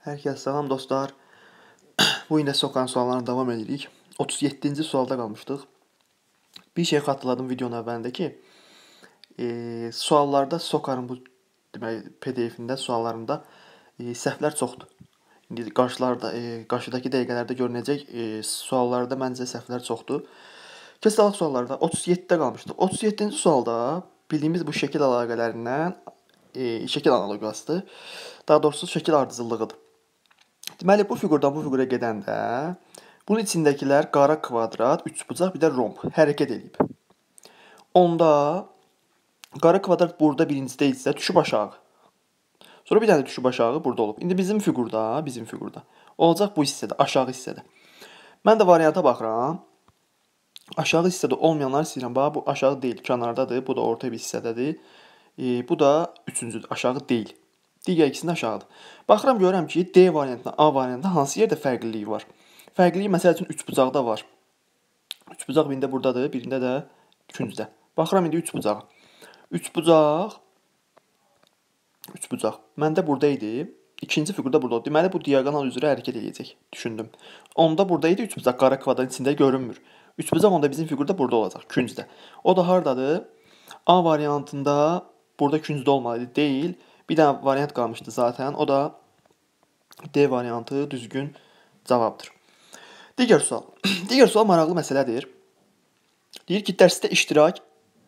Hər kəsə salam dostlar. Bu gün də sokan suallarına davam edirik. 37-ci sualda qalmışdıq. Bir şey xatırladım videonun əvvəlində ki, e, suallarda sokarın bu demək PDF-ində suallarında e, səhvlər çoxdur. İndi qarşılarda e, qarşıdakı dəqiqələrdə görünəcək e, suallarda məncə səhvlər çoxdur. Keçid alaq suallarda 37-də qalmışdıq. 37-ci sualda bildiyimiz bu şəkil əlaqələrindən e, şəkil analoqiyasıdır. Daha doğrusu şəkil ardıcıllığıdır. Deməli, bu fiqurdan bu fiqura gedəndə bunun içindəkilər qara kvadrat, üçbucaq, bir də romb hərəkət edib. Onda qara kvadrat burada birincidə idisə düşüb aşağı. Sonra bir dənə düşüb aşağı burada olub. İndi bizim fiqurda, bizim fiqurda olacaq bu hissədə, aşağı hissədə. Mən də varianta baxıram. Aşağı hissədə olmayanlar istəyirəm. Bax bu aşağı deyil, kənardadır. Bu da orta bir hissədədir. E, bu da üçüncüdür, aşağı deyil digər ikisinin aşağıdır. Baxıram görürəm ki, D variantla A variantında hansı yerdə fərqlilik var? Fərqlilik məsəl üçün 3 bucaqda var. 3 bucaq birində burdadır, birində də küncdə. Baxıram indi 3 bucağa. 3 bucaq 3 bucaq. Məndə burada idi. İkinci fiqurda burada oldu. Deməli bu diaqonal üzrə hərəkət edəcək, düşündüm. Onda burada idi 3 bucaq qara kvadratın içində görünmür. 3 bucaq onda bizim fiqurda burada olacaq, küncdə. O da hardadır? A variantında burada küncdə olmalıdır, deyil. Bir dənə variant qalmışdı zaten. O da D variantı düzgün cavabdır. Digər sual. Digər sual maraqlı məsələdir. Deyir ki, dərsdə iştirak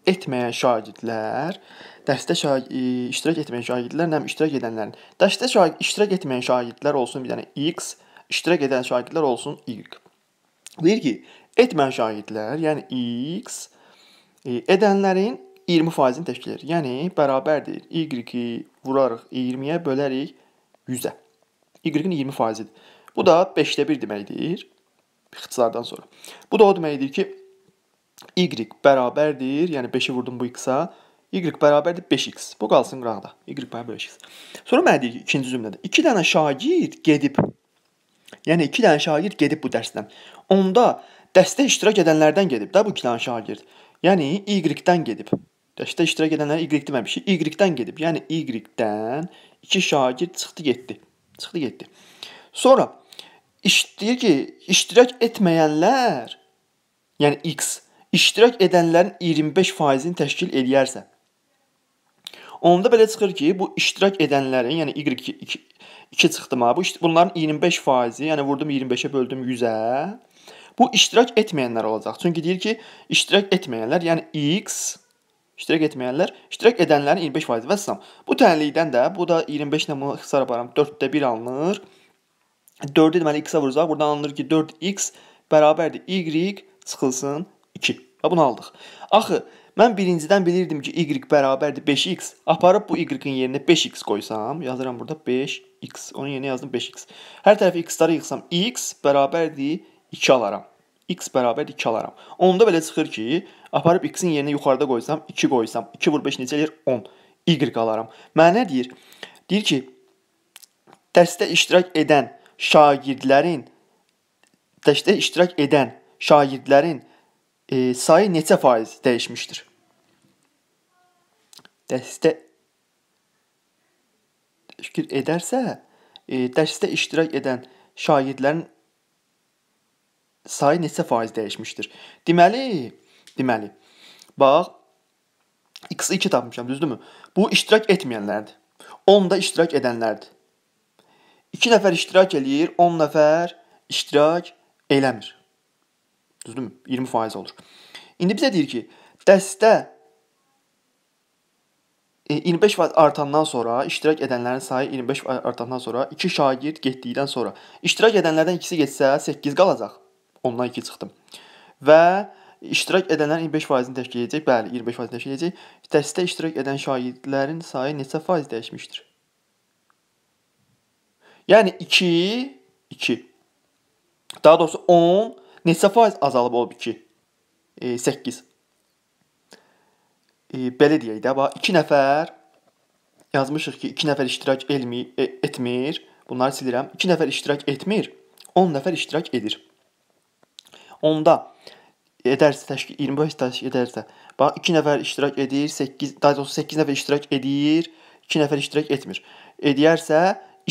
etməyən şagirdlər, dərsdə şag e, iştirak etməyən şagirdlər, nəm iştirak edənlərin. Dərsdə şag iştirak etməyən şagirdlər olsun bir dənə yəni x, iştirak edən şagirdlər olsun y. Deyir ki, etməyən şagirdlər, yəni x, e, edənlərin 20%-ni təşkil edir. Yəni bərabərdir y vurarıq 20-yə, bölərik 100-ə. Y-in 20 faizidir. Bu da 5-də 1 deməkdir. İxtisardan sonra. Bu da o deməkdir ki, y bərabərdir, yəni 5-i vurdum bu x-a, y bərabərdir 5x. Bu qalsın qırağda. y bərabər 5x. Sonra mənə deyir ki, ikinci cümlədə 2 iki dənə şagird gedib. Yəni 2 dənə şagird gedib bu dərsdən. Onda dəstə iştirak edənlərdən gedib də bu 2 dənə şagird. Yəni y-dən gedib. Dərsdə iştirak edənlərə y deməmişik. Y-dən gedib. Yəni y-dən 2 şagird çıxdı getdi. Çıxdı getdi. Sonra işləyir ki, iştirak etməyənlər, yəni x iştirak edənlərin 25%-ni təşkil edərsə. Onda belə çıxır ki, bu iştirak edənlərin, yəni y 2, 2 çıxdı mı? Bu bunların 25%-i, yəni vurdum 25-ə böldüm 100-ə. Bu iştirak etməyənlər olacaq. Çünki deyir ki, iştirak etməyənlər, yəni x İştirak etməyənlər, iştirak edənlərin 25% vəssalam. Bu tənlikdən də bu da 25 nömrəli ixtisar aparım 4-də 1 alınır. 4-ü deməli x-ə vurursaq, buradan alınır ki, 4x bərabərdir y çıxılsın 2. Və bunu aldıq. Axı mən birincidən bilirdim ki, y bərabərdir 5x. Aparıb bu y-in yerinə 5x qoysam, yazıram burada 5x. Onun yerinə yazdım 5x. Hər tərəfi x-ları yığsam x bərabərdir 2 alaram. x bərabərdir 2 alaram. Onda belə çıxır ki, Aparıb x-in yerinə yuxarıda qoysam, 2 qoysam, 2 vur 5 necə eləyir? 10. Y alaram. Mənə deyir, deyir ki, dərsdə iştirak edən şagirdlərin dərsdə iştirak edən şagirdlərin e, sayı neçə faiz dəyişmişdir? Dərsdə şükür edərsə, e, dərsdə iştirak edən şagirdlərin sayı neçə faiz dəyişmişdir? Deməli, Deməli, bax, x-i 2 tapmışam, düzdürmü? Bu iştirak etməyənlərdir. 10 da iştirak edənlərdir. 2 nəfər iştirak eləyir, 10 nəfər iştirak eləmir. Düzdürmü? 20% olur. İndi bizə deyir ki, dəstə 25 e, artandan sonra, iştirak edənlərin sayı 25 artandan sonra, 2 şagird getdikdən sonra, iştirak edənlərdən ikisi getsə 8 qalacaq. Ondan 2 çıxdım. Və İştirak edənlərin 25%-ni təşkil edəcək. Bəli, 25% təşkil edəcək. Dərsdə iştirak edən şagirdlərin sayı neçə faiz dəyişmişdir? Yəni 2 2 Daha doğrusu 10 neçə faiz azalıb olub 2? E, 8 e, belə deyək də, bax 2 nəfər yazmışıq ki, 2 nəfər iştirak elmi, e, etmir. Bunları silirəm. 2 nəfər iştirak etmir. 10 nəfər iştirak edir. Onda edərsə, təşkil 25 təşkil edərsə, bax 2 nəfər iştirak edir, 8, daha doğrusu 8 nəfər iştirak edir, 2 nəfər iştirak etmir. Edərsə,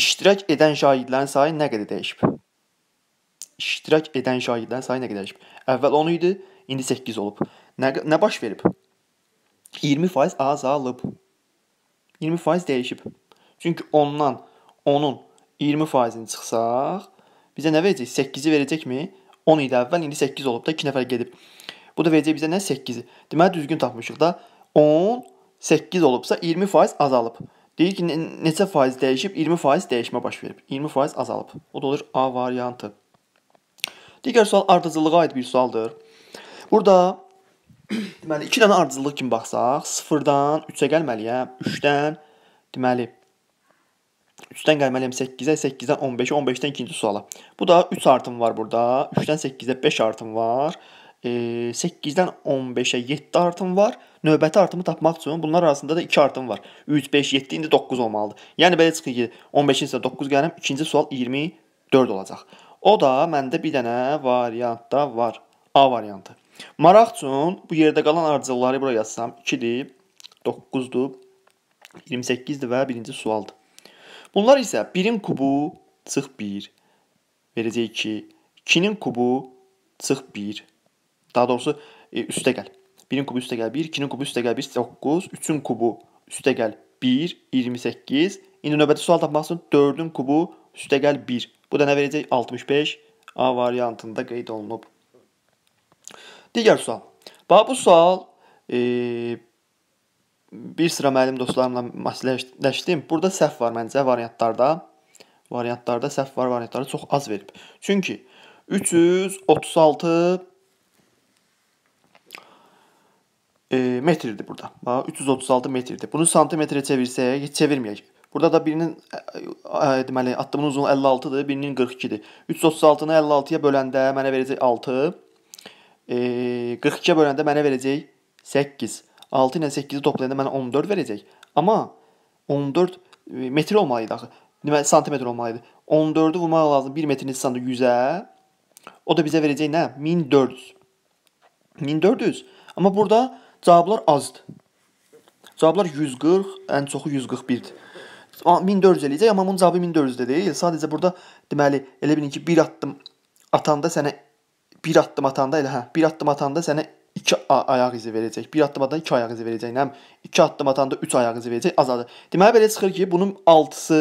iştirak edən şahidlərin sayı nə qədər dəyişib? İştirak edən şahidlərin sayı nə qədər dəyişib? Əvvəl 10 idi, indi 8 olub. Nə nə baş verib? 20% azalıb. 20% dəyişib. Çünki 10-dan 10-un 20%-ini çıxsaq, bizə nə verəcək? 8-i verəcəkmi? 10 idi əvvəl, indi 8 olub da 2 nəfər gedib. Bu da verəcək bizə nə? 8-i. Deməli düzgün tapmışıq da. 10 8 olubsa 20% azalıb. Deyir ki, neçə faiz dəyişib? 20% dəyişmə baş verib. 20% azalıb. O da olur A variantı. Digər sual ardıcılığa aid bir sualdır. Burada deməli 2 dənə ardıcıllıq kimi baxsaq, 0-dan 3-ə gəlməliyəm, 3-dən deməli 3-dən gəlməliyəm 8-ə, 8-dən 15-ə, 15-dən ikinci suala. Bu da 3 artım var burada. 3-dən 8-ə 5 artım var. E, 8-dən 15-ə 7 artım var. Növbəti artımı tapmaq üçün bunlar arasında da 2 artım var. 3, 5, 7, indi 9 olmalıdır. Yəni belə çıxır ki, 15-in isə 9 gəlirəm, ikinci sual 24 olacaq. O da məndə bir dənə variantda var. A variantı. Maraq üçün bu yerdə qalan ardıcılları bura yazsam 2-dir, 9-dur, 28-dir və birinci sualdır. Bunlar isə 1-in kubu çıx 1 verəcək 2, 2-nin kubu çıx 1. Daha doğrusu e, üstə gəl. 1-in kubu üstə gəl 1, 2-nin kubu üstə gəl 1, 9, 3-ün kubu üstə gəl 1, 28. İndi növbəti sual tapmaq üçün 4-ün kubu üstə gəl 1. Bu da nə verəcək? 65 A variantında qeyd olunub. Digər sual. Bax bu sual e, bir sıra müəllim dostlarımla məsləhətləşdim. Burada səhv var məncə variantlarda. Variantlarda səhv var, variantları çox az verib. Çünki 336 e, metrdir burada. Bax 336 metrdir. Bunu santimetrə çevirsək, çevirməyək. Burada da birinin ə, e, e, deməli addımın uzunluğu 56-dır, birinin 42-dir. 336-nı 56-ya böləndə mənə verəcək 6. E, 42-yə böləndə mənə verəcək 8. 6 ilə 8-i toplayanda mənə 14 verəcək. Amma 14 e, metr olmalı idi axı. Deməli santimetr olmalı idi. 14-ü vurmaq lazım 1 metrin hissəsində 100-ə. O da bizə verəcək nə? 1400. 1400. Amma burada cavablar azdır. Cavablar 140, ən çoxu 141-dir. 1400 eləyəcək, amma bunun cavabı 1400 də deyil. Sadəcə burada deməli elə bilin ki, bir addım atanda sənə bir addım atanda elə hə, bir addım atanda sənə 2 ayaq izi verəcək. Bir addım atanda 2 ayaq izi verəcək. Həm 2 addım atanda 3 ayaq izi verəcək, azadır. Deməli belə çıxır ki, bunun 6-sı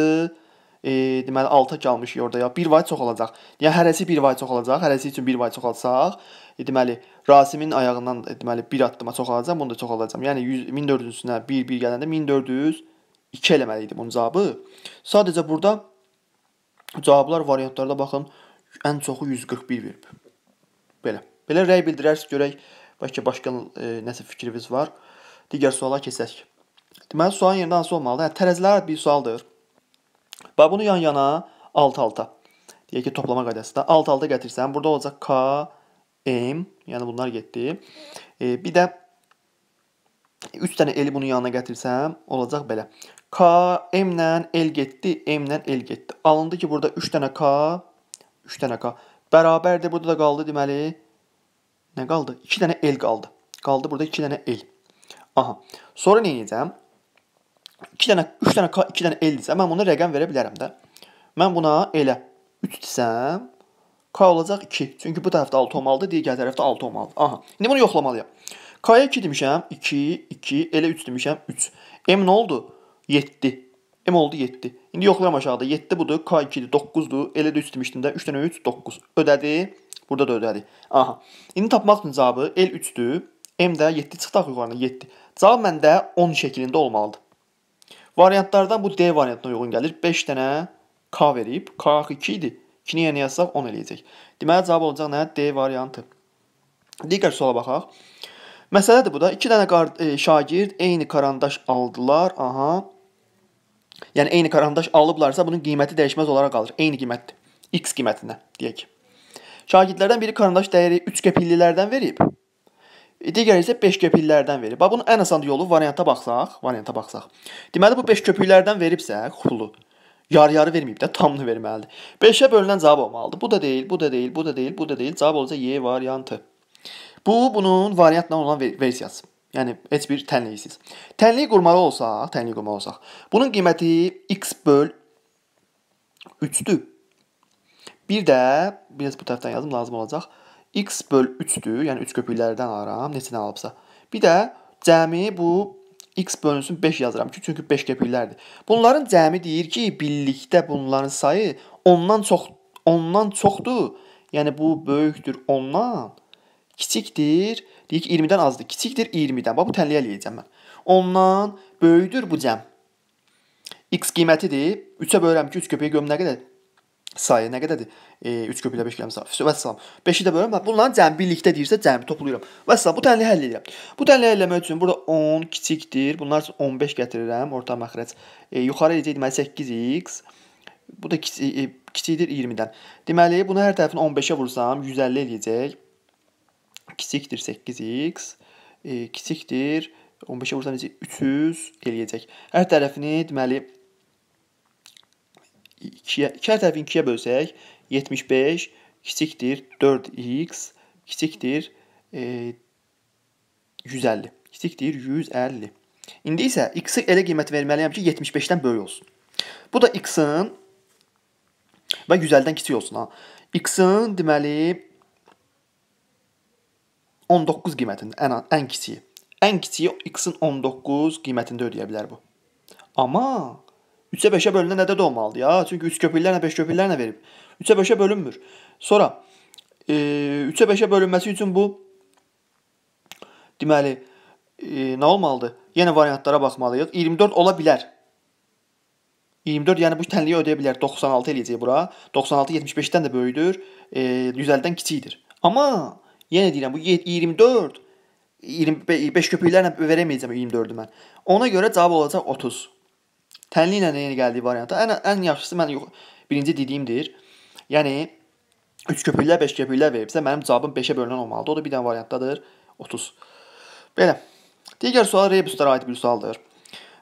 e, deməli 6-a qalmış orada ya 1 vay çoxalacaq. Yəni hərəsi 1 vay çoxalacaq. Hərəsi üçün 1 vay çoxalsaq, e, deməli Rasimin ayağından e, deməli 1 addıma çoxalacam, bunu da çoxalacam. Yəni 100 1400-ünə 1 1 gələndə 1402 eləməli idi bunun cavabı. Sadəcə burada cavablar variantlarına baxın. Ən çoxu 141 verib. Belə. Belə rəy bildirərsiniz görək. Bəlkə başqa e, nəsə fikriniz var. Digər suala keçsək. Deməli sualın yerinə hansı olmalıdır? Hə, tərəzilər bir sualdır. Və bunu yan-yana alt-alta. Deyək ki, toplama qaydasında alt-alta gətirsən, burada olacaq K, M, yəni bunlar getdi. E, bir də 3 dənə eli bunun yanına gətirsəm, olacaq belə. K, M ilə L getdi, M ilə L getdi. Alındı ki, burada 3 dənə K, 3 dənə K. Bərabərdir, burada da qaldı deməli Nə qaldı? 2 dənə el qaldı. Qaldı burada 2 dənə el. Aha. Sonra nə edəcəm? 2 dənə 3 dənə 2 dənə eldirsə mən buna rəqəm verə bilərəm də. Mən buna elə 3 desəm K olacaq 2. Çünki bu tərəfdə 6 olmalıdır, digər tərəfdə 6 olmalıdır. Aha. İndi bunu yoxlamalıyam. K-ya 2 demişəm, 2, 2, elə 3 demişəm, 3. M nə oldu? 7. M oldu 7. İndi yoxlayım aşağıda. 7 budur, K2-dir, 9-dur. Elə də üst demişdim də. 3 dənə 3, 9. Ödədi. Burada da ödədi. Aha. İndi tapmaq üçün cavabı L3-dür. M də 7 çıxdaq yuxarına 7. Cavab məndə 10 şəklində olmalıdır. Variantlardan bu D variantına uyğun gəlir. 5 dənə K verib. K 2 idi. 2-ni yerinə yəni yazsaq 10 eləyəcək. Deməli cavab olacaq nə? D variantı. Digər suala baxaq. Məsələdir bu da. 2 dənə e, şagird eyni karandaş aldılar. Aha. Yəni eyni karandaş alıblarsa bunun qiyməti dəyişməz olaraq qalır. Eyni qiymətdir. X qiymətinə deyək. Şagirdlərdən biri karandaş dəyəri 3 qəpillilərdən verib. Digəri isə 5 qəpiklərdən verib. Bax bunun ən asan yolu varianta baxsaq, varianta baxsaq. Deməli bu 5 qəpiklərdən veribsə, pulu yarı-yarı verməyib də tamını verməlidir. 5-ə bölünən cavab olmalıdır. Bu da deyil, bu da deyil, bu da deyil, bu da deyil. Cavab olacaq Y variantı. Bu bunun variantla olan versiyası. Yəni heç bir tənliyiksiz. Tənliyi qurmalı olsaq, tənliyi qurmalı olsaq, bunun qiyməti x böl 3-dür. Bir də biraz bu tərəfdən yazım lazım olacaq. x böl 3-dür, yəni 3 köpüklərdən alıram, neçəni alıbsa. Bir də cəmi bu x bölünsün 5 yazıram ki, çünki 5 qəpiklərdir. Bunların cəmi deyir ki, birlikdə bunların sayı ondan çox ondan çoxdur. Yəni bu böyükdür ondan, kiçikdir Deyək 20-dən azdır. Kiçikdir 20-dən. Bax bu tənliyə eləyəcəm mən. Ondan böyükdür bu cəm. X qiymətidir. 3-ə bölürəm ki, 3 köpəyə göm nə qədər? Sayı nə qədərdir? E, 3 köpüklə 5 qəmsə. Vəssalam. 5-i də bölürəm. Bunların cəmi birlikdə deyirsə cəmi toplayıram. Vəssalam. Bu tənliyi həll edirəm. Bu tənliyi həlləmək üçün burada 10 kiçikdir. Bunlar üçün 15 gətirirəm. Orta məxrəc. E, yuxarı eləyəcək deməli 8x. Bu da kiçik, e, kiçikdir 20-dən. Deməli, bunu hər tərəfini 15-ə vursam 150 eləyəcək kiçikdir 8x, e, kiçikdir 15-ə vursan necə 300 eləyəcək. Hər tərəfini deməli 2-yə, iki hər tərəfini 2-yə bölsək 75 kiçikdir 4x kiçikdir e, 150. Kiçikdir 150. İndi isə x-i elə qiymət verməliyəm ki, 75-dən böyük olsun. Bu da x-in və 150-dən kiçik olsun ha. X-in deməli 19 qiymətində ən ən kiçiyi. Ən kiçiyi x-in 19 qiymətində ödəyə bilər bu. Amma 3-ə 5-ə bölünəndə nədə də olmalıdır ya? Çünki 3 köpüklərlə 5 köpüklərlə verib. 3-ə 5-ə bölünmür. Sonra e, 3-ə 5-ə bölünməsi üçün bu deməli e, nə olmalıdır? Yenə variantlara baxmalıyıq. 24 ola bilər. 24 yəni bu tənliyi ödəyə bilər. 96 eləyəcək bura. 96 75-dən də böyükdür. E, 150-dən kiçikdir. Amma Yenə deyirəm bu 24 25 köpüklərlə vereməyəcəm 24-ü mən. Ona görə cavab olacaq 30. Tənliklə yenə gəldiyi variantda ən ən yaxşısı mən yox, birinci dediyimdir. Yəni 3 köpüklər, 5 köpüklər veribsə mənim cavabım 5-ə bölünən olmalıdır. O da bir dənə variantdadır. 30. Belə. Digər sual rebuslara aid bir sualdır.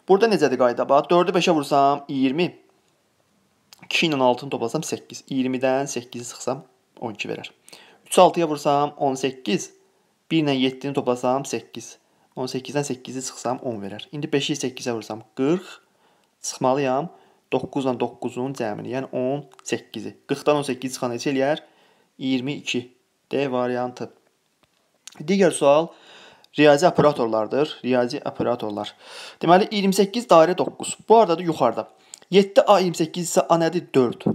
Burada necədir qayda? Bax 4-ü 5-ə vursam 20. 2 ilə 6-nı toplasam 8. 20-dən 8-i çıxsam 12 verər. 3-ü 6-ya vursam 18. 1 ilə 7-ni toplasam 8. 18-dən 8-i çıxsam 10 verər. İndi 5-i 8-ə vursam 40. Çıxmalıyam 9 ilə 9-un cəmini, yəni 18-i. 40-dan 18 çıxan neçə eləyər? 22. D variantı. Digər sual riyazi operatorlardır. Riyazi operatorlar. Deməli 28 dairə 9. Bu arada da yuxarıda. 7A28 isə A nədir? 4.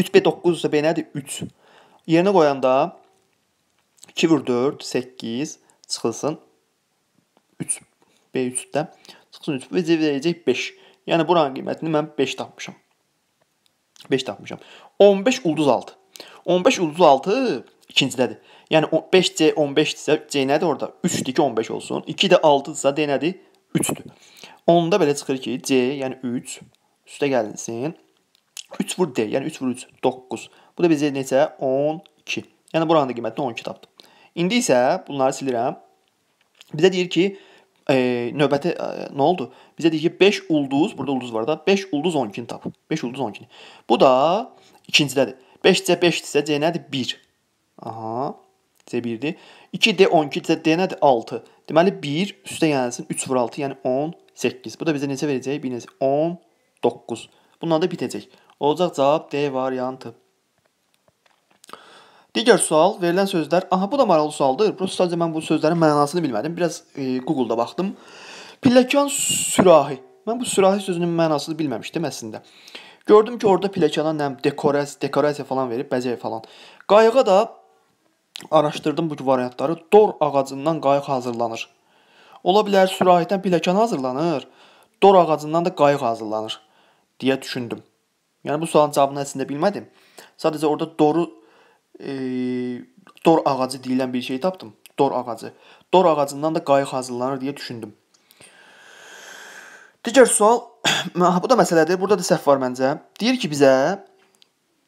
3B9 isə B nədir? 3. Yerinə qoyanda 2 vur 4 8 çıxılsın 3 B3-də çıxsın 3 və verəcək 5. Yəni buranın qiymətini mən 5 tapmışam. 5 tapmışam. 15 ulduz 6. 15 ulduz 6 ikincidədir. Yəni 5C 15-dirsə C nədir orada? 3-dir ki 15 olsun. 2 də 6-dırsa D nədir? 3-dür. Onda belə çıxır ki C, yəni 3 üstə gəlinsin. 3 vur D, yəni 3 vur 3 9. Bu da bizə neçə? 12. Yəni buranın da qiyməti 12 tapdı. İndi isə bunları silirəm. Bizə deyir ki, e, növbəti e, nə oldu? Bizə deyir ki, 5 ulduz, burada ulduz var da, 5 ulduz 12-ni tap. 5 ulduz 12-ni. Bu da ikincidədir. 5 C 5 isə C nədir? 1. Aha. C 1-dir. 2D 12 isə D nədir? 6. Deməli 1 üstə gəlsin 3 vur 6, yəni 18. Bu da bizə neçə verəcək? Bir neçə? 19. Bununla da bitəcək. Olacaq cavab D variantı. Digər sual, verilən sözlər. Aha, bu da maraqlı sualdır. Prosta sadəcə mən bu sözlərin mənasını bilmədim. Biraz e, Google-da baxdım. Pilləkən sürahi. Mən bu sürahi sözünün mənasını bilməmişdim əslində. Gördüm ki, orada pilləkana nəm, dekorəs, dekorasiya falan verib, bəzək falan. Qayığa da araşdırdım bu variantları. Dor ağacından qayıq hazırlanır. Ola bilər sürahidən pilləkən hazırlanır, dor ağacından da qayıq hazırlanır deyə düşündüm. Yəni bu sualın cavabını əslində bilmədim. Sadəcə orada doru dor ağacı deyilən bir şey tapdım. Dor ağacı. Dor ağacından da qayıq hazırlanır deyə düşündüm. Digər sual, bu da məsələdir. Burada da səhv var məncə. Deyir ki, bizə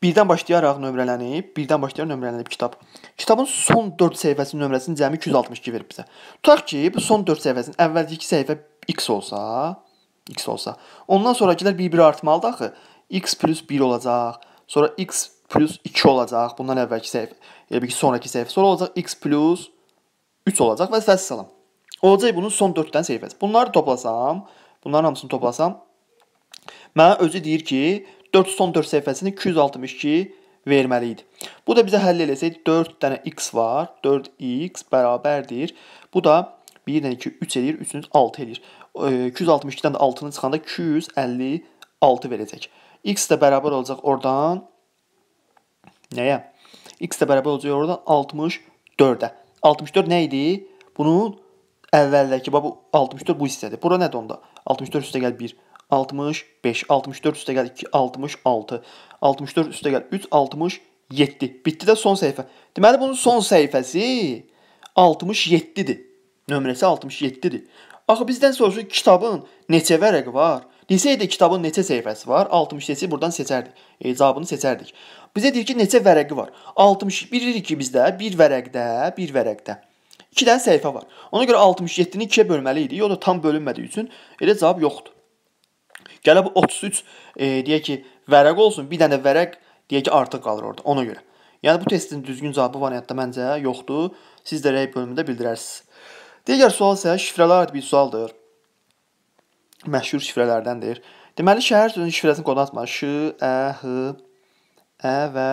birdən başlayaraq nömrələnib, birdən başlayaraq nömrələnib kitab. Kitabın son 4 səhifəsinin nömrəsini cəmi 262 verib bizə. Tutaq ki, bu son 4 səhifəsinin əvvəlki 2 səhifə x olsa, x olsa, ondan sonrakılar bir-biri artmalıdır axı. x + 1 olacaq. Sonra x plus 2 olacaq. Bundan əvvəlki səhifə, elə bir ki, sonrakı səhifəsi olacaq. X plus 3 olacaq və vəssalam. Olacaq bunun son 4 dənə səhifəsi. Bunları toplasam, bunların hamısını toplasam, mənə özü deyir ki, 4 son 4 səhifəsini 262 verməli idi. Bu da bizə həll eləsək 4 dənə x var. 4x bərabərdir. Bu da 1 dənə 2 3 eləyir, 3-ünüz 6 eləyir. 262-dən e, də 6-nı çıxanda 256 verəcək. x də bərabər olacaq oradan Nəyə? X də bərabər olacaq orada 64-ə. 64 nə idi? Bunun əvvəldəki bax bu 64 bu hissədir. Bura nədir onda? 64 üstə gəl 1, 65, 64 üstə gəl 2, 66, 64 üstə gəl 3, 67. Bitdi də son səhifə. Deməli bunun son səhifəsi 67-dir. Nömrəsi 67-dir. Axı bizdən soruşur kitabın neçə vərəqi var? Bilsəydik kitabın neçə səhifəsi var, 62-si buradan seçərdik. E, cavabını seçərdik. Bizə deyir ki, neçə vərəqi var? 60 bilirik ki, bizdə bir vərəqdə, bir vərəqdə 2 dənə səhifə var. Ona görə 67-ni 2-yə bölməli idik. O da tam bölünmədiyi üçün elə cavab yoxdur. Gələ bu 33 e, deyək ki, vərəq olsun, bir dənə vərəq deyək ki, artıq qalır orada ona görə. Yəni bu testin düzgün cavabı variantda məncə yoxdur. Siz də rəy bölümündə bildirərsiniz. Digər sual isə şifrələr adlı bir sualdır məşhur şifrələrdəndir. Deməli, şəhər sözünün şifrəsini kod atma. Ş, ə, h, ə və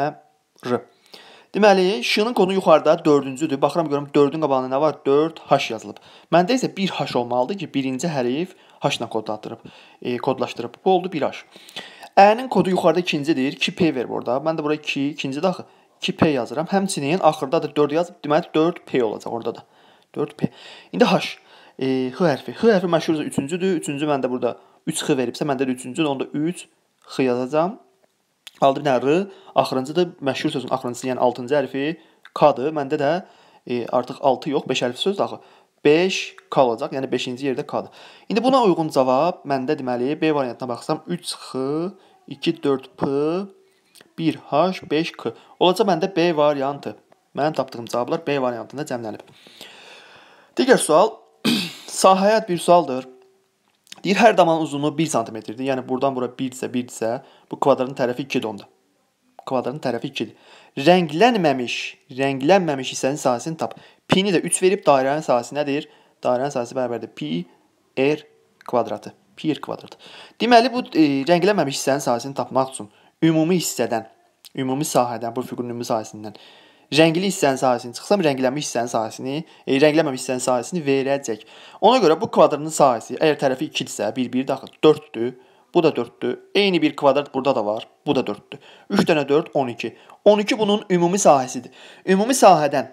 r. Deməli, ş-nın kodu yuxarıda 4-cüdür. Baxıram görüm 4-ün qabağında nə var? 4h yazılıb. Məndə isə 1h olmalıdır ki, birinci hərif h-la kodlatdırıb, e, kodlaşdırıb. Bu oldu 1h. Ə-nin kodu yuxarıda ikincidir. 2p verib orada. Mən də bura 2, ikincidir axı. 2p yazıram. Həmçinin axırda da 4 yazıb. Deməli 4p olacaq orada da. 4p. İndi h e, H hərfi. H hərfi məşhurdur, üçüncüdür. Üçüncü məndə burada 3 X veribsə, məndə də üçüncüdür. Onda 3 X yazacam. Qaldı bir dənə R. Axırıncıdır. Məşhur sözün axırıncısı, yəni 6-cı hərfi K-dır. Məndə də e, artıq 6 yox, 5 hərfi sözdür axı. 5 K olacaq, yəni 5-ci yerdə K-dır. İndi buna uyğun cavab məndə deməli B variantına baxsam 3 X, 2 4 P, 1 H, 5 K. Olacaq məndə B variantı. Mənim tapdığım cavablar B variantında cəmlənib. Digər sual Sahayət bir sualdır. Deyir hər damanın uzunluğu 1 sm-dir. Yəni burdan bura 1-dirsə, 1-dirsə, bu kvadratın tərəfi 2-dir onda. Kvadratın tərəfi 2-dir. Rənglənməmiş, rənglənməmiş hissənin sahəsini tap. Pi-ni də 3 verib dairənin sahəsi nədir? Dairənin sahəsi bərabərdir pi r kvadratı. Pi r kvadrat. Deməli bu e, rənglənməmiş hissənin sahəsini tapmaq üçün ümumi hissədən, ümumi sahədən, bu fiqurun ümumi sahəsindən rəngli hissənin sahəsini çıxsam, rənglənmiş hissənin sahəsini, e, rənglənməmiş hissənin sahəsini verəcək. Ona görə bu kvadratın sahəsi, əgər tərəfi 2 isə, 1-1 daxil 4-dür. Bu da 4-dür. Eyni bir kvadrat burada da var. Bu da 4-dür. 3 dənə 4 12. 12 bunun ümumi sahəsidir. Ümumi sahədən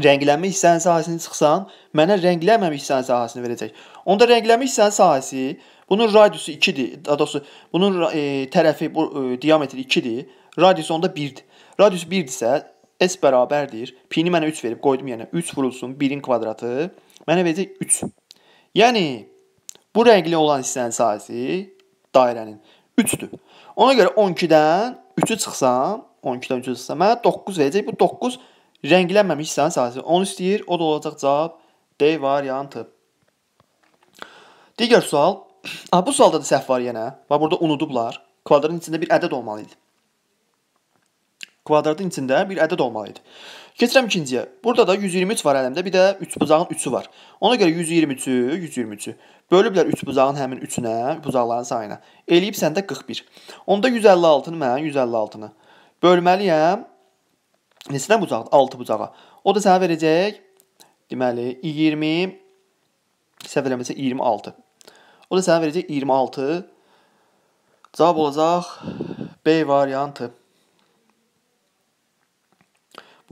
rənglənmə hissənin sahəsini çıxsam, mənə rənglənməmiş hissənin sahəsini verəcək. Onda rənglənmiş hissənin sahəsi bunun radiusu 2-dir. Daha doğrusu bunun e, tərəfi bu e, diametri 2-dir. Radius onda 1-dir. Radius 1-dirsə S bərabərdir. P-ni mənə 3 verib, qoydum yəni 3 vurulsun 1-in kvadratı. Mənə verəcək 3. Yəni bu rəngli olan hissənin sayəsi dairənin 3-dür. Ona görə 12-dən 3-ü çıxsam, 12-dən 3-ü çıxsam mənə 9 verəcək. Bu 9 rənglənməmiş hissənin sayəsi. 10 istəyir, o da olacaq cavab D variantı. Digər sual. A, bu sualda da səhv var yenə. Və burada unudublar. Kvadratın içində bir ədəd olmalı idi kvadratın içində bir ədəd olmalı idi. Keçirəm ikinciyə. Burada da 123 var əlimdə, bir də 3 bucağın 3-ü var. Ona görə 123-ü, 123-ü bölüblər 3 üç bucağın həmin 3-ünə, bucaqların sayına. Eləyib səndə 41. Onda 156-nı mən 156-nı bölməliyəm. Neçədən bucaqdır? 6 bucağa. O da sənə verəcək deməli 20 səhv eləməsə 26. O da sənə verəcək 26. Cavab olacaq B variantı.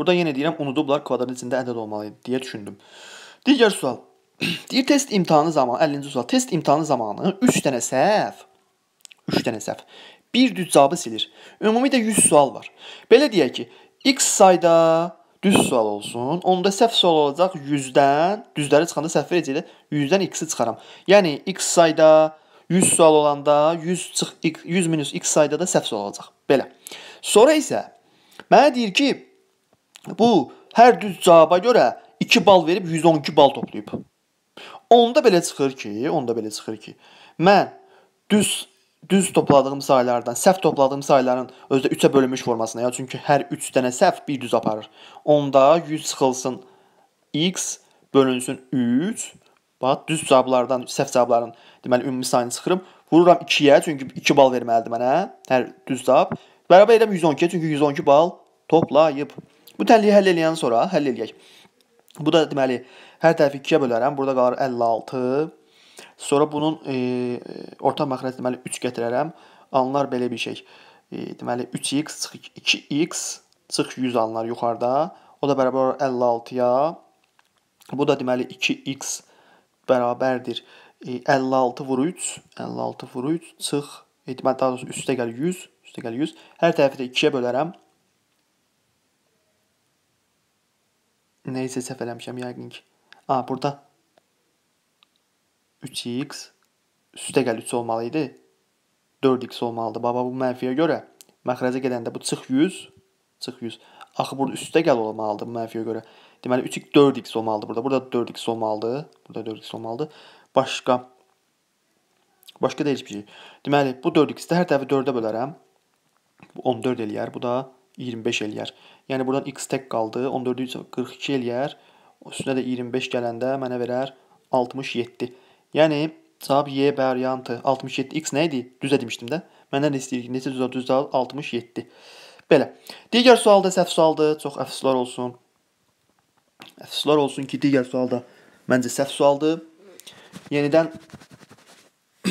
Burada yenə deyirəm, unudublar kvadrat içində ədəd olmalı deyə düşündüm. Digər sual. Deyir test imtahanı zamanı 50-ci sual. Test imtahanı zamanı 3 dənə səhv. 3 dənə səhv. Bir düz cavabı silir. Ümumilikdə 100 sual var. Belə deyək ki, x sayda düz sual olsun. Onda səhv sual olacaq 100-dən, düzləri çıxanda səhv verəcək də 100-dən x-i çıxaram. Yəni x sayda 100 sual olanda 100 çıx 100 minus x sayda da səhv sual olacaq. Belə. Sonra isə mənə deyir ki, Bu hər düz cavaba görə 2 bal verib 112 bal toplayıb. Onda belə çıxır ki, onda belə çıxır ki, mən düz düz topladığım sayılardan, səhv topladığım sayıların özdə 3-ə bölünmüş formasına, ya çünki hər 3 dənə səhv bir düz aparır. Onda 100 çıxılsın x bölünsün 3. Bax düz cavablardan, səhv cavabların deməli ümumi sayını çıxırım. Vururam 2-yə çünki 2 bal verməlidir mənə hər düz cavab. Bərabər edirəm 112-yə çünki 112 bal toplayıb. Bu təlliyi həll eləyən sonra həll eləyək. Bu da deməli hər tərəfi 2-yə bölərəm. Burada qalar 56. Sonra bunun e, orta məxrəcini deməli 3 gətirərəm. Anlar belə bir şey. E, deməli 3x çıx 2x çıx 100 anlar yuxarıda. O da bərabər 56-ya. Bu da deməli 2x bərabərdir. E, 56 vuru 3, 56 vuru 3 çıx, e, deməli daha doğrusu üstə gəlir 100, üstə gəlir 100. Hər tərəfi də 2-yə bölərəm. Neysə səhv eləmişəm yəqin ki. A, burada 3x üstə gəl 3 olmalı idi. 4x olmalıdır. Baba bu mənfiyə görə məxrəcə gedəndə bu çıx 100, çıx 100. Axı burada üstə gəl olmalıdır bu mənfiyə görə. Deməli 3x 4x olmalıdır burada. Burada 4x olmalıdır. Burada 4x olmalıdır. Başqa Başqa da heç bir şey. Deməli bu 4x-də hər tərəfi 4-ə bölərəm. Bu 14 eləyər. Bu da 25 eləyər. Yəni buradan x tək qaldı. 14-ü 42 eləyər. Üstünə də 25 gələndə mənə verər 67. Yəni cavab Y variantı 67x nə idi? Düz demişdim də. Məndən istəyirik necə düz düz al 67. Belə. Digər sualda səhv sualdır. Çox əfsuslar olsun. Əfsuslar olsun ki, digər sualda məncə səhv sualdır. Yenidən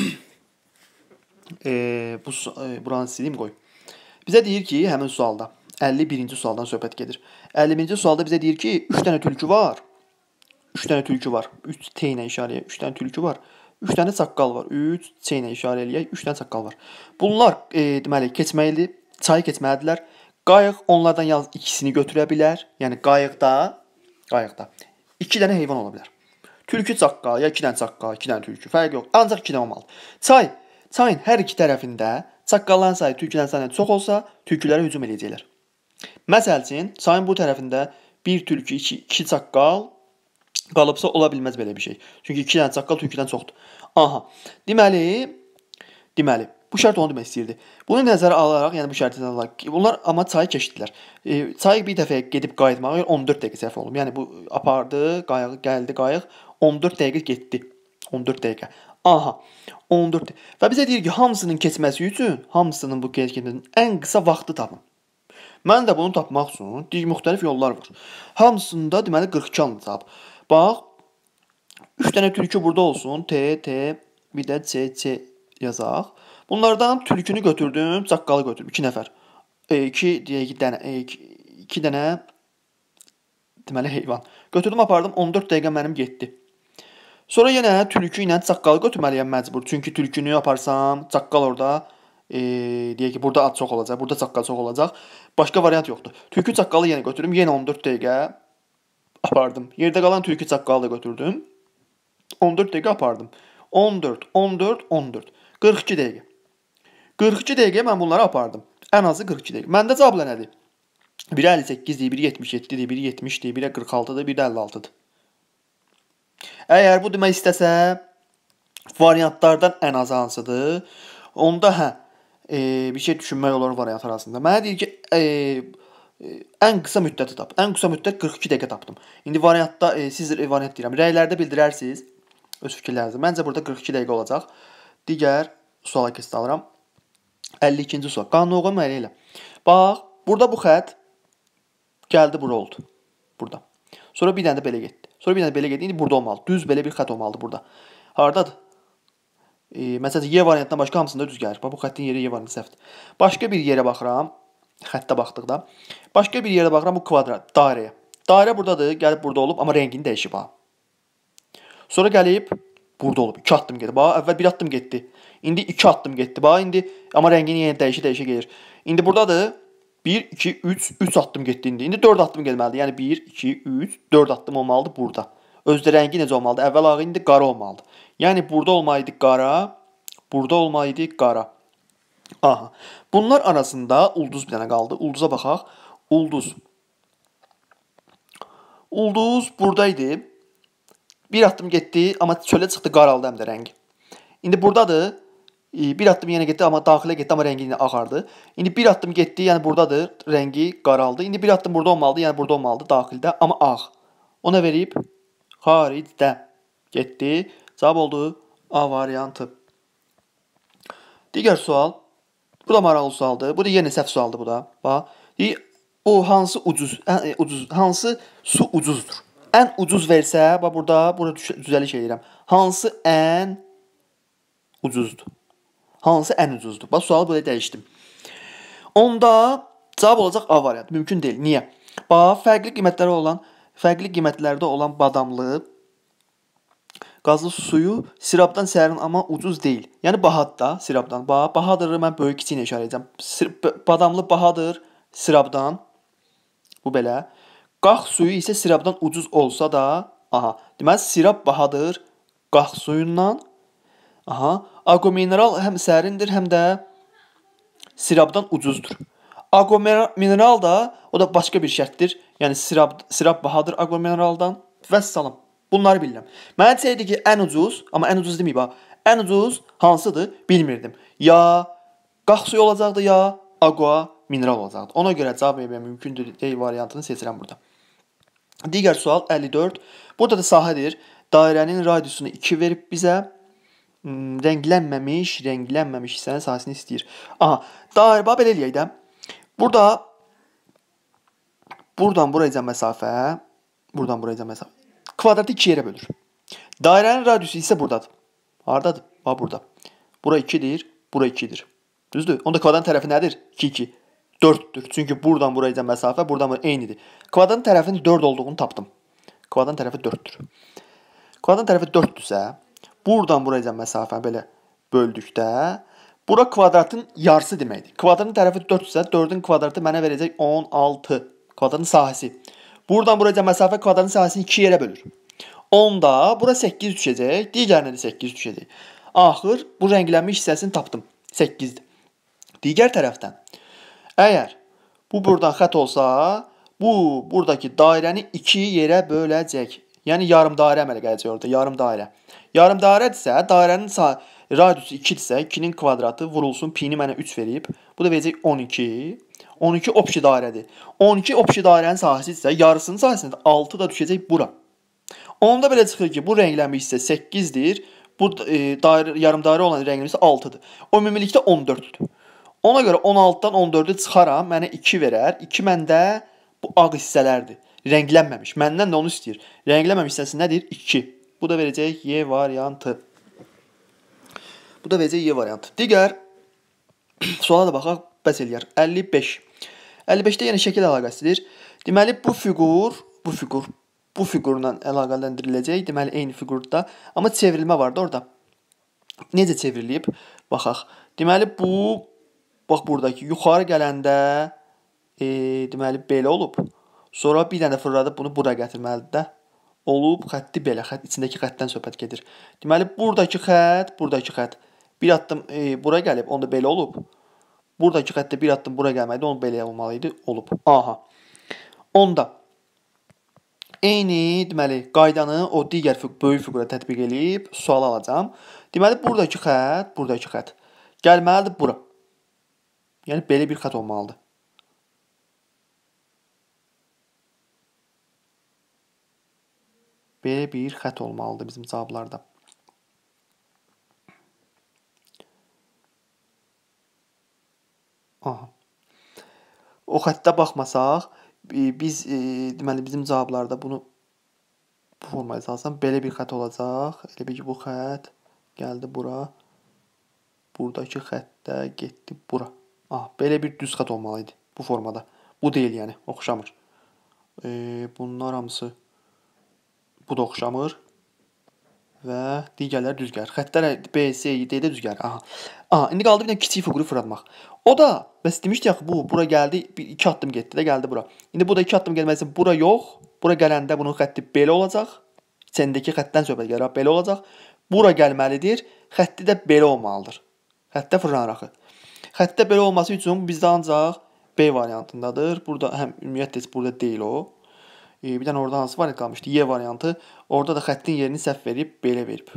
e, bu e, buranı sileyim qoy. Bizə deyir ki, həmin sualda 51-ci sualdan söhbət gedir. 51-ci sualda bizə deyir ki, 3 dənə tülkü var. 3 dənə tülkü var. 3 T ilə işarəyə 3 dənə tülkü var. 3 dənə çaqqal var. 3 C ilə işarə eləyək. 3 dənə çaqqal var. Bunlar e, deməli keçməli, çayı keçməlidirlər. Qayıq onlardan yalnız ikisini götürə bilər. Yəni qayıqda, qayıqda 2 dənə heyvan ola bilər. Tülkü çaqqal, ya 2 dənə çaqqal, 2 dənə tülkü, fərqi yox. Ancaq 2 dənə olmalıdır. Çay, çayın hər iki tərəfində çaqqalların sayı tülkülərin sayından çox olsa, tülkülərə hücum eləyəcəklər. Məsəl üçün, çayın bu tərəfində bir tülkü, iki, iki çaqqal qalıbsa ola bilməz belə bir şey. Çünki 2 dənə çaqqal tülküdən çoxdur. Aha. Deməli, deməli Bu şərt onu demək istəyirdi. Bunu nəzərə alaraq, yəni bu şərti nəzərə alaraq, bunlar amma çayı keçdilər. E, çay bir dəfə gedib qayıtmağa görə 14 dəqiqə sərf olub. Yəni bu apardı, qayığı gəldi, qayıq 14 dəqiqə getdi. 14 dəqiqə. Aha. 14. Və bizə deyir ki, hamısının keçməsi üçün, hamısının bu keçməsi ən qısa vaxtı tapın. Mən də bunu tapmaq üçün dig müxtəlif yollar var. Hamısında deməli 42 anlayacaq. Bax 3 dənə türkü burada olsun. T, T, bir də C, C yazaq. Bunlardan türkünü götürdüm, çaqqalı götürdüm 2 nəfər. 2 e, deyək dənə 2 e, dənə deməli heyvan. Götürdüm, apardım. 14 dəqiqə mənim getdi. Sonra yenə tülkü ilə çaqqalı götürməliyəm məcbur. Çünki tülkünü aparsam, çaqqal orada e, deyək ki, burada ad çox olacaq, burada çaqqal çox olacaq. Başqa variant yoxdur. Tülkü çaqqalı yenə götürdüm, yenə 14 dəqiqə apardım. Yerdə qalan tülkü çaqqalı da götürdüm. 14 dəqiqə apardım. 14, 14, 14. 42 dəqiqə. 42 dəqiqə mən bunları apardım. Ən azı 42 dəqiqə. Məndə cavabla nədir? 1.58-dir, 1.77-dir, 1.70-dir, 1.46-dır, 1.56-dır. Əgər bu demək istəsə, variantlardan ən azı hansıdır? Onda hə, e, bir şey düşünmək olar variant arasında. Mənə deyir ki, e, e, ən qısa müddəti tap. Ən qısa müddət 42 dəqiqə tapdım. İndi variantda e, siz e, variant deyirəm. Rəylərdə bildirərsiniz öz fikirlərinizi. Məncə burada 42 dəqiqə olacaq. Digər suala keçid alıram. 52-ci sual. Qanuğun məli ilə. Bax, burada bu xətt gəldi bura oldu. Burada. Sonra bir dənə də belə getdi. Sonra bir dənə belə getdi. İndi burada olmalı. Düz belə bir xətt olmalıdır burada. Hardadır? E, məsələn, Y variantdan başqa hamısında düz gəlir. Bax, bu xəttin yeri Y variantı səhvdir. Başqa bir yerə baxıram, xəttə baxdıqda. Başqa bir yerə baxıram bu kvadrat, dairəyə. Dairə buradadır, gəlib burada olub, amma rəngini dəyişib ha. Sonra gəlib burada olub. 2 addım getdi. Bax, əvvəl 1 addım getdi. İndi 2 addım getdi. Bax, indi amma rəngini yenə dəyişə-dəyişə gedir. İndi buradadır. 1 2 3 3 addım getdi indi. İndi 4 addım gəlməlidir. Yəni 1 2 3 4 addım olmalıdır burada. Özdə rəngi necə olmalıdır? Əvvəl ağ, indi qara olmalıdır. Yəni burada olmaydı qara, burada olmaydı qara. Aha. Bunlar arasında ulduz bir dənə qaldı. Ulduza baxaq. Ulduz. Ulduz buradaydı. Bir addım getdi, amma çölə çıxdı, qaraldı həm də rəngi. İndi burdadır. Bir addım yenə getdi, amma daxilə getdi, amma rəngi ağardı. İndi bir addım getdi, yəni burdadır, rəngi qaraldı. İndi bir addım burada olmalıdı, yəni burada olmalıdı, daxildə, amma ağ. O nə verib? Xaricdə getdi. Cavab oldu A variantı. Digər sual. Bu da maraqlı sualdır. Bu da yenə səhv sualdır bu da. Bax. Bu hansı ucuz, ən, e, ucuz, hansı su ucuzdur? Ən ucuz versə, bax burada, burada düzəliş eləyirəm. Hansı ən ucuzdur? Hansı ən ucuzdur? Bax sualı belə dəyişdim. Onda cavab olacaq A variantı. Mümkün deyil. Niyə? Bax fərqli qiymətləri olan, fərqli qiymətlərdə olan badamlı qazlı suyu sirabdan sərin, amma ucuz deyil. Yəni Bahadda, sirabdan. Ba, Bahadırı mən böyük kiçiyinə işarə edəcəm. Sir badamlı Bahadır sirabdan. Bu belə. Qax suyu isə sirabdan ucuz olsa da, aha, deməli sirab Bahadır qax suyundan. Aha, Aqua mineral həm sərindir, həm də sirabdan ucuzdur. Aqua mineral da o da başqa bir şərtdir. Yəni sirab sirab bahadır aqua mineraldan. Vəssalam. Bunları bilirəm. Mənə desəydi ki, ən ucuz, amma ən ucuz deməyib ha. Ən ucuz hansıdır bilmirdim. Ya qax suyu olacaqdı ya aqua mineral olacaqdı. Ona görə cavab vermək mümkündür deyə variantını seçirəm burada. Digər sual 54. Burada da sahədir. Dairənin radiusunu 2 verib bizə hmm, rənglənməmiş, rənglənməmiş hissənin sahəsini istəyir. Aha, dairə bax belə eləyək də. Burada buradan buraya məsafə, buradan buraya məsafə kvadratı 2 yerə bölür. Dairənin radiusu isə burdadır. Hardadır? Bax burada. Bura 2-dir, bura 2-dir. Düzdür? Onda kvadratın tərəfi nədir? 2 2 4-dür. Çünki buradan buraya gedən məsafə buradan bura eynidir. Kvadratın tərəfinin 4 olduğunu tapdım. Kvadratın tərəfi 4-dür. Kvadratın tərəfi 4-dürsə, buradan buraya gedən məsafəni belə böldükdə bura kvadratın yarısı deməkdir. Kvadratın tərəfi 4-dürsə, 4-ün kvadratı mənə verəcək 16. Kvadratın sahəsi. Buradan buraya məsafə kvadratın sahəsini 2 yerə bölür. 10-da bura 8 düşəcək, digərinə də 8 düşəcək. Axır bu rənglənmiş hissəsini tapdım. 8-dir. Digər tərəfdən əgər bu buradan xətt olsa, bu buradakı dairəni 2 yerə böləcək. Yəni yarım dairə əmələ gələcək orada, yarım dairə. Yarım dairədirsə, dairənin radiusu 2-dirsə, 2-nin kvadratı vurulsun, pi-ni mənə 3 verib. Bu da verəcək 12. 12 obşi dairədir. 12 obşi dairənin sahəsi isə yarısının sahəsində 6 da düşəcək bura. Onda belə çıxır ki, bu rənglənmiş hissə 8-dir. Bu e, dairə yarım dairə olan rənglənmiş isə 6-dır. O ümumilikdə 14-dür. Ona görə 16-dan 14-ü çıxaram, mənə 2 verər. 2 məndə bu ağ hissələrdir. Rənglənməmiş. Məndən də onu istəyir. Rənglənməmiş hissəsi nədir? 2. Bu da verəcək Y variantı. Bu da verəcək Y variantı. Digər suala da baxaq, bəs eləyər. 55. 55-də yenə yəni şəkil əlaqəsidir. Deməli bu fiqur, bu fiqur bu fiqurla əlaqələndiriləcək. Deməli eyni fiqurda, amma çevrilmə var da orada. Necə çevrilib? Baxaq. Deməli bu bax burdakı yuxarı gələndə e, deməli belə olub. Sonra bir dənə fırladıb bunu bura gətirməlidir də. Olub xətti belə, xətt içindəki xəttdən söhbət gedir. Deməli burdakı xətt, burdakı xətt bir addım e, bura gəlib, onda belə olub. Buradakı xəttə bir addım bura gəlməkdə onu belə olmalı idi, olub. Aha. Onda eyni, deməli, qaydanı o digər füq, böyük füqura tətbiq eləyib sual alacağam. Deməli, buradakı xətt, buradakı xətt gəlməlidir bura. Yəni belə bir xətt olmalıdır. Belə bir xətt olmalıdır bizim cavablarda. Aha. O xəttə baxmasaq, biz e, deməli bizim cavablarda bunu bu formaya salsam belə bir xətt olacaq. Elə bil ki, bu xətt gəldi bura. Buradakı xəttə getdi bura. Aha, belə bir düz xətt olmalı idi bu formada. Bu deyil yəni, oxşamır. E, bunlar hamısı bu da oxşamır və digərləri düzgər. Xəttlər B, C, D-də düzgər. Aha. Aha, indi qaldı bir də kiçik fiquru fırlatmaq. O da bəs demişdi axı bu bura gəldi, 2 addım getdi də gəldi bura. İndi bu da 2 addım gəlməsi bura yox. Bura gələndə bunun xətti belə olacaq. İçindəki xəttdən söhbət gəlir, belə olacaq. Bura gəlməlidir. Xətti də belə olmalıdır. Xəttə fırlanır axı. Xəttə belə olması üçün bizdə ancaq B variantındadır. Burada həm ümumiyyətlə burada deyil o. E, bir dənə orada hansı variant qalmışdı? Y variantı. Orada da xəttin yerini səhv verib belə verib.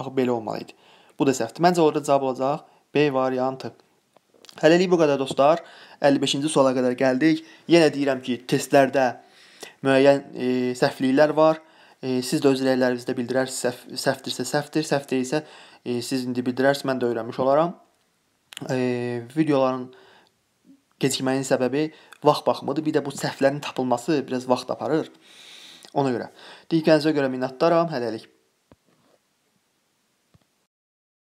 Axı belə olmalı idi. Bu da səhvdir. Məncə orada cavab olacaq B variantı. Hələlik bu qədər dostlar. 55-ci suala qədər gəldik. Yenə deyirəm ki, testlərdə müəyyən e, səhvliklər var. E, siz də öz rəylərinizdə bildirərsiniz. Səhv, səhvdirsə səhvdir, səhv deyilsə e, siz indi bildirərsiniz, mən də öyrənmiş olaram. E, videoların gecikməyin səbəbi vaxt baxımıdır. Bir də bu səhvlərin tapılması biraz vaxt aparır. Ona görə Dəqiqənizə görə minnətdaram. Hələlik.